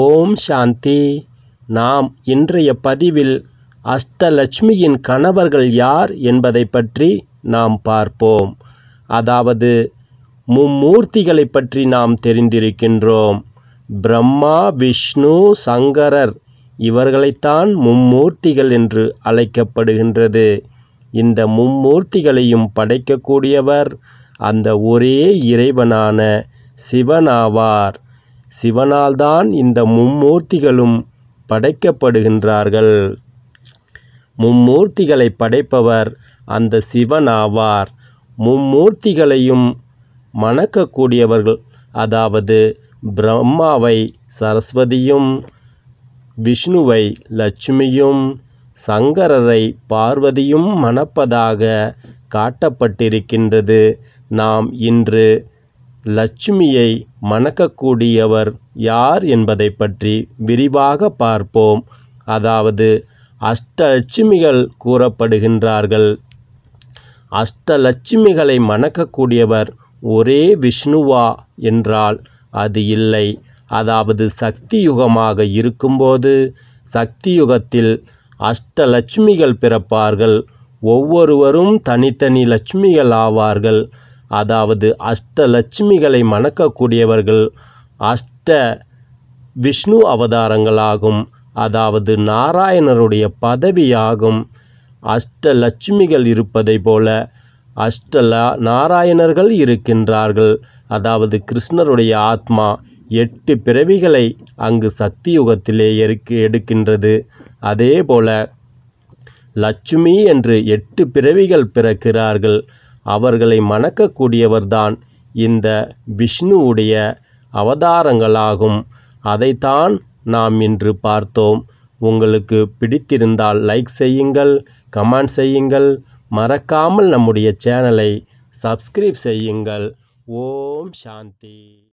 ஓம் சாந்தி நாம் இன்றைய பதிவில் அஷ்டலட்சுமியின் கணவர்கள் யார் என்பதை பற்றி நாம் பார்ப்போம் அதாவது மும்மூர்த்திகளை பற்றி நாம் தெரிந்திருக்கின்றோம் பிரம்மா விஷ்ணு சங்கரர் இவர்களைத்தான் மும்மூர்த்திகள் என்று அழைக்கப்படுகின்றது இந்த மும்மூர்த்திகளையும் படைக்கக்கூடியவர் அந்த ஒரே இறைவனான சிவனாவார் சிவனால்தான் இந்த மும்மூர்த்திகளும் படைக்கப்படுகின்றார்கள் மும்மூர்த்திகளை படைப்பவர் அந்த சிவன் ஆவார் மும்மூர்த்திகளையும் மணக்கக்கூடியவர்கள் அதாவது பிரம்மாவை சரஸ்வதியும் விஷ்ணுவை லட்சுமியும் சங்கரரை பார்வதியும் மணப்பதாக காட்டப்பட்டிருக்கின்றது நாம் இன்று லட்சுமியை மணக்கக்கூடியவர் யார் என்பதை பற்றி விரிவாக பார்ப்போம் அதாவது அஷ்டலட்சுமிகள் கூறப்படுகின்றார்கள் அஷ்டலட்சுமிகளை மணக்கக்கூடியவர் ஒரே விஷ்ணுவா என்றால் அது இல்லை அதாவது சக்தி யுகமாக இருக்கும்போது சக்தி யுகத்தில் அஷ்டலட்சுமிகள் பிறப்பார்கள் ஒவ்வொருவரும் தனித்தனி லட்சுமிகள் ஆவார்கள் அதாவது அஷ்டலட்சுமிகளை மணக்கக்கூடியவர்கள் அஷ்ட விஷ்ணு அவதாரங்களாகும் அதாவது நாராயணருடைய பதவியாகும் அஷ்டலட்சுமிகள் இருப்பதை போல அஷ்டலா நாராயணர்கள் இருக்கின்றார்கள் அதாவது கிருஷ்ணருடைய ஆத்மா எட்டு பிறவிகளை அங்கு சக்தி யுகத்திலே எடுக்கின்றது அதே போல லட்சுமி என்று எட்டு பிறவிகள் பிறக்கிறார்கள் அவர்களை மணக்கக்கூடியவர்தான் இந்த விஷ்ணுவுடைய அவதாரங்களாகும் அதைத்தான் நாம் இன்று பார்த்தோம் உங்களுக்கு பிடித்திருந்தால் லைக் செய்யுங்கள் கமெண்ட் செய்யுங்கள் மறக்காமல் நம்முடைய சேனலை சப்ஸ்கிரைப் செய்யுங்கள் ஓம் சாந்தி